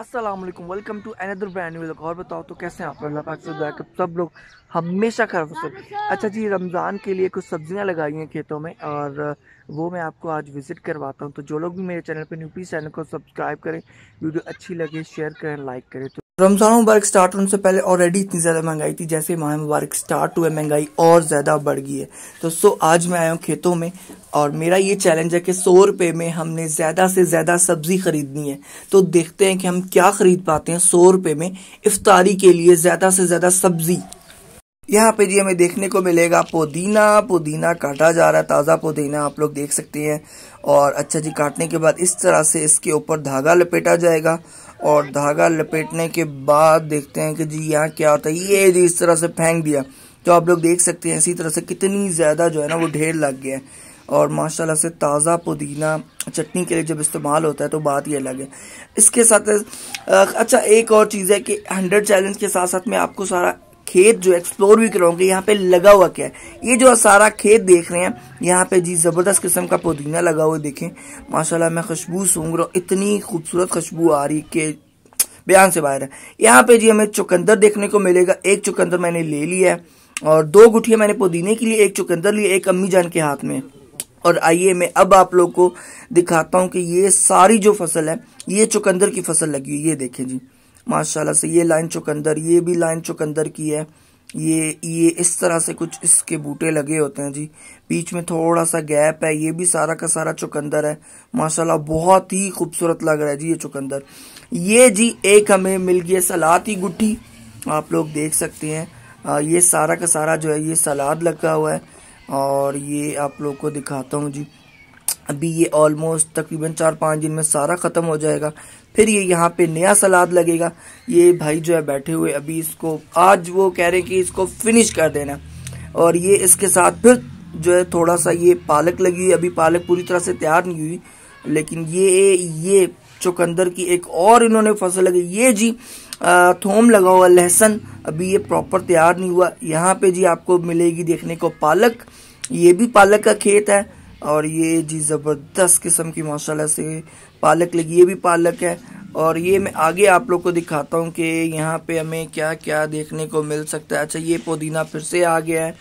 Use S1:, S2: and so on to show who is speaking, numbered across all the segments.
S1: Aslam welcome to another brand new और बताओ तो कैसे हैं आप अल्लाह पाक से दुआ सब लोग हमेशा खैर फसल अच्छा जी रमज़ान के लिए कुछ सब्जियां लगाई हैं खेतों में और वो मैं आपको आज विज़िट करवाता हूं तो जो लोग भी मेरे चैनल पे न्यू पी चैनल को सब्सक्राइब करें वीडियो अच्छी लगे शेयर करें लाइक करें तो रमज़ान मुबारक स्टार्ट होने से पहले ऑलरेडी इतनी ज़्यादा महंगाई थी जैसे माह मुबारक स्टार्ट हुए महंगाई और ज़्यादा बढ़ गई है तो सो आज मैं आया हूँ खेतों में और मेरा ये चैलेंज है कि सौ रुपये में हमने ज़्यादा से ज़्यादा सब्ज़ी ख़रीदनी है तो देखते हैं कि हम क्या ख़रीद पाते हैं सौ रुपये में इफ्तारी के लिए ज़्यादा से ज़्यादा सब्ज़ी यहाँ पे जी हमें देखने को मिलेगा पुदीना पुदीना काटा जा रहा है ताज़ा पुदीना आप लोग देख सकते हैं और अच्छा जी काटने के बाद इस तरह से इसके ऊपर धागा लपेटा जाएगा और धागा लपेटने के बाद देखते हैं कि जी यहाँ क्या होता है ये जी इस तरह से फेंक दिया तो आप लोग देख सकते हैं इसी तरह से कितनी ज़्यादा जो है ना वो ढेर लग गया है और माशाल्लाह से ताज़ा पुदीना चटनी के लिए जब इस्तेमाल होता है तो बात ही अलग है इसके साथ अच्छा एक और चीज़ है कि हंड्रेड चैलेंज के साथ साथ मैं आपको सारा खेत जो एक्सप्लोर भी कराऊंगी यहाँ पे लगा हुआ क्या है ये जो सारा खेत देख रहे हैं यहाँ पे जी ज़बरदस्त किस्म का पुदीना लगा हुआ देखें माशाल्लाह मैं खुशबू सूंघ रहा हूँ इतनी खूबसूरत खुशबू आ रही के बयान से बाहर है यहाँ पे जी हमें चुकंदर देखने को मिलेगा एक चुकंदर मैंने ले लिया है और दो गुठिया मैंने पुदीने के लिए एक चुकंदर लिए एक अम्मी जान के हाथ में और आइए मैं अब आप लोग को दिखाता हूँ कि ये सारी जो फसल है ये चुकंदर की फसल लगी हुई ये देखें जी माशाल्लाह से ये लाइन चुकंदर ये भी लाइन चुकंदर की है ये ये इस तरह से कुछ इसके बूटे लगे होते हैं जी बीच में थोड़ा सा गैप है ये भी सारा का सारा चुकंदर है माशाल्लाह बहुत ही खूबसूरत लग रहा है जी ये चुकंदर ये जी एक हमें मिल गया सलाद की गुट्ठी आप लोग देख सकते हैं आ, ये सारा का सारा जो है ये सलाद लगा हुआ है और ये आप लोग को दिखाता हूँ जी अभी ये ऑलमोस्ट तकरीबन चार पाँच दिन में सारा ख़त्म हो जाएगा फिर ये यहाँ पे नया सलाद लगेगा ये भाई जो है बैठे हुए अभी इसको आज वो कह रहे हैं कि इसको फिनिश कर देना और ये इसके साथ फिर जो है थोड़ा सा ये पालक लगी हुई अभी पालक पूरी तरह से तैयार नहीं हुई लेकिन ये ये चुकंदर की एक और इन्होंने फसल लगी ये जी थोम लगा हुआ लहसन अभी ये प्रॉपर तैयार नहीं हुआ यहाँ पे जी आपको मिलेगी देखने को पालक ये भी पालक का खेत है और ये जी ज़बरदस्त किस्म की माशाल्लाह से पालक लगी ये भी पालक है और ये मैं आगे आप लोग को दिखाता हूँ कि यहाँ पे हमें क्या क्या देखने को मिल सकता है अच्छा ये पुदीना फिर से आ गया है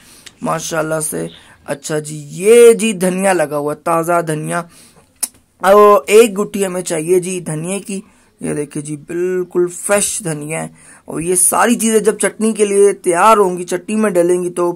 S1: माशाल्लाह से अच्छा जी ये जी धनिया लगा हुआ ताज़ा धनिया और एक गुटी हमें चाहिए जी धनिए की ये देखिए जी बिल्कुल फ्रेश धनिया है और ये सारी चीज़ें जब चटनी के लिए तैयार होंगी चटनी में डलेंगी तो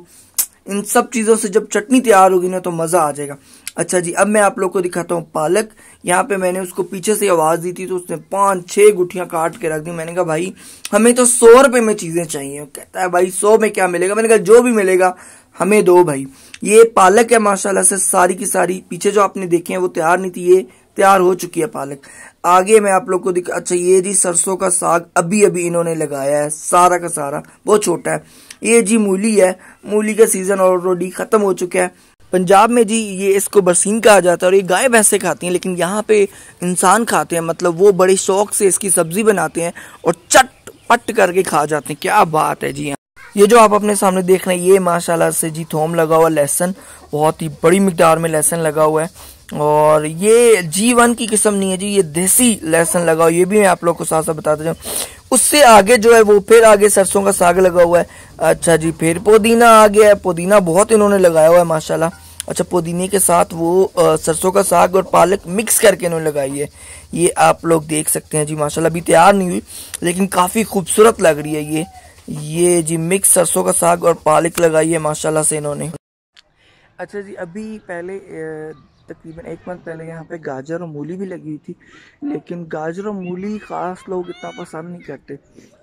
S1: इन सब चीज़ों से जब चटनी तैयार होगी ना तो मज़ा आ जाएगा अच्छा जी अब मैं आप लोग को दिखाता हूँ पालक यहाँ पे मैंने उसको पीछे से आवाज़ दी थी तो उसने पांच छह गुठियाँ काट के रख दी मैंने कहा भाई हमें तो सौ रुपये में चीज़ें चाहिए कहता है भाई सौ में क्या मिलेगा मैंने कहा जो भी मिलेगा हमें दो भाई ये पालक है माशाल्लाह से सारी की सारी पीछे जो आपने देखे हैं वो तैयार नहीं थी ये तैयार हो चुकी है पालक आगे मैं आप लोग को दिखा अच्छा ये जी सरसों का साग अभी अभी इन्होंने लगाया है सारा का सारा बहुत छोटा है ये जी मूली है मूली का सीज़न ऑलरेडी ख़त्म हो चुका है पंजाब में जी ये इसको बरसीन कहा जाता है और ये गाय भैंसे खाती हैं लेकिन यहाँ पे इंसान खाते हैं मतलब वो बड़े शौक से इसकी सब्ज़ी बनाते हैं और चट पट करके खा जाते हैं क्या बात है जी ये जो आप अपने सामने देख रहे हैं ये माशाल्लाह से जी थोम लगा हुआ लहसन बहुत ही बड़ी मकदार में लहसन लगा हुआ है और ये जी वन की किस्म नहीं है जी ये देसी लहसन लगा हुआ ये भी मैं आप लोग को साथ साथ बताता जाऊँ उससे आगे जो है वो फिर आगे सरसों का साग लगा हुआ है अच्छा जी फिर पुदीना आ गया है पुदीना बहुत इन्होंने लगाया हुआ है माशाला अच्छा पुदीने के साथ वो सरसों का साग और पालक मिक्स करके इन्होंने लगाई है ये आप लोग देख सकते हैं जी माशाला अभी तैयार नहीं हुई लेकिन काफ़ी खूबसूरत लग रही है ये ये जी मिक्स सरसों का साग और पालक लगाई है माशाला से इन्होंने अच्छा जी अभी पहले तकरीबन एक मंथ पहले यहाँ पे गाजर और मूली भी लगी हुई थी लेकिन गाजर और मूली ख़ास लोग इतना पसंद नहीं करते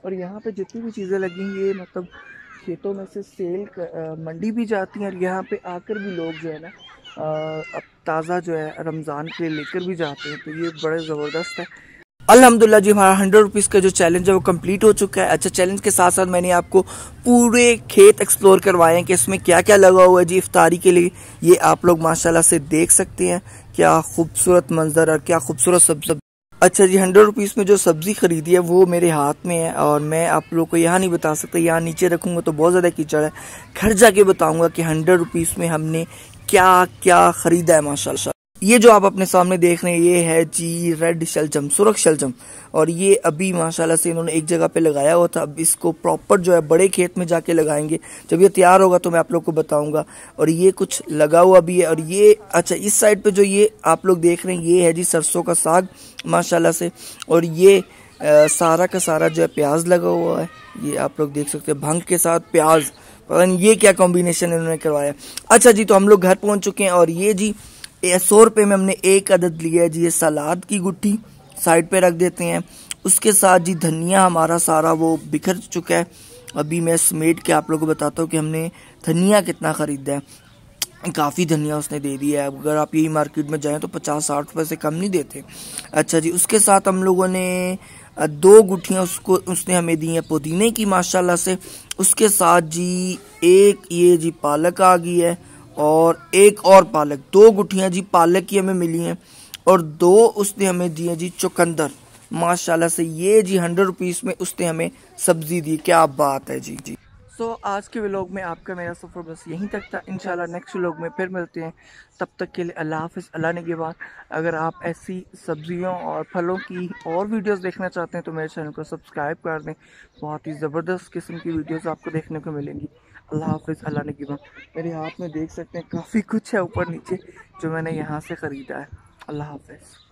S1: और यहाँ पे जितनी भी चीज़ें लगी ये मतलब खेतों में से सेल कर, आ, मंडी भी जाती हैं और यहाँ पे आकर भी लोग जो है ना अब ताज़ा जो है रमज़ान के लिए लेकर भी जाते हैं तो ये बड़े ज़बरदस्त है अल्हम्दुलिल्लाह जी हमारा हंड्रेड रुपीज़ का जो चैलेंज है वो कंप्लीट हो चुका है अच्छा चैलेंज के साथ साथ मैंने आपको पूरे खेत एक्सप्लोर करवाए हैं कि इसमें क्या क्या लगा हुआ है जी इफ्तारी के लिए ये आप लोग माशाल्लाह से देख सकते हैं क्या खूबसूरत मंजर और क्या खूबसूरत सब सब अच्छा जी हंड्रेड रुपीज़ में जो सब्ज़ी ख़रीदी है वो मेरे हाथ में है और मैं आप लोग को यहाँ नहीं बता सकता यहाँ नीचे रखूंगा तो बहुत ज़्यादा कीचड़ है घर जाके बताऊंगा कि हंड्रेड रुपीज़ में हमने क्या क्या ख़रीदा है माशाल्लाह ये जो आप अपने सामने देख रहे हैं ये है जी रेड शलजम सुरख शलजम और ये अभी माशाल्लाह से इन्होंने एक जगह पे लगाया हुआ था अब इसको प्रॉपर जो है बड़े खेत में जाके लगाएंगे जब ये तैयार होगा तो मैं आप लोग को बताऊंगा और ये कुछ लगा हुआ भी है और ये अच्छा इस साइड पे जो ये आप लोग देख रहे हैं ये है जी सरसों का साग माशाला से और ये आ, सारा का सारा जो है प्याज लगा हुआ है ये आप लोग देख सकते हैं भंग के साथ प्याज पता नहीं ये क्या कॉम्बिनेशन इन्होंने करवाया अच्छा जी तो हम लोग घर पहुँच चुके हैं और ये जी सौ रुपये में हमने एक अदद लिया है जी ये सलाद की गुट्टी साइड पे रख देते हैं उसके साथ जी धनिया हमारा सारा वो बिखर चुका है अभी मैं समेट के आप लोगों को बताता हूँ कि हमने धनिया कितना ख़रीदा है काफ़ी धनिया उसने दे दिया है अगर आप यही मार्केट में जाएँ तो पचास साठ रुपये से कम नहीं देते अच्छा जी उसके साथ हम लोगों ने दो गुठियाँ उसको उसने हमें दी हैं पुदीने की माशाल्लाह से उसके साथ जी एक ये जी पालक आ गई है और एक और पालक दो गुठियाँ जी पालक की हमें मिली हैं और दो उसने हमें दिए जी चुकंदर माशाल्लाह से ये जी हंड्रेड रुपीज़ में उसने हमें सब्ज़ी दी क्या बात है जी जी सो so, आज के व्लॉग में आपका मेरा सफ़र बस यहीं तक था इन नेक्स्ट व्लॉग में फिर मिलते हैं तब तक के लिए अल्लाह हाफ़ अल्लाह ने के बाद अगर आप ऐसी सब्जियों और फलों की और वीडियोस देखना चाहते हैं तो मेरे चैनल को सब्सक्राइब कर दें बहुत ही ज़बरदस्त किस्म की वीडियोस आपको देखने को मिलेंगी अल्लाह हाफिज़ अल्लाह ने गिबा मेरे हाथ में देख सकते हैं काफ़ी कुछ है ऊपर नीचे जो मैंने यहाँ से ख़रीदा है अल्लाह हाफिज़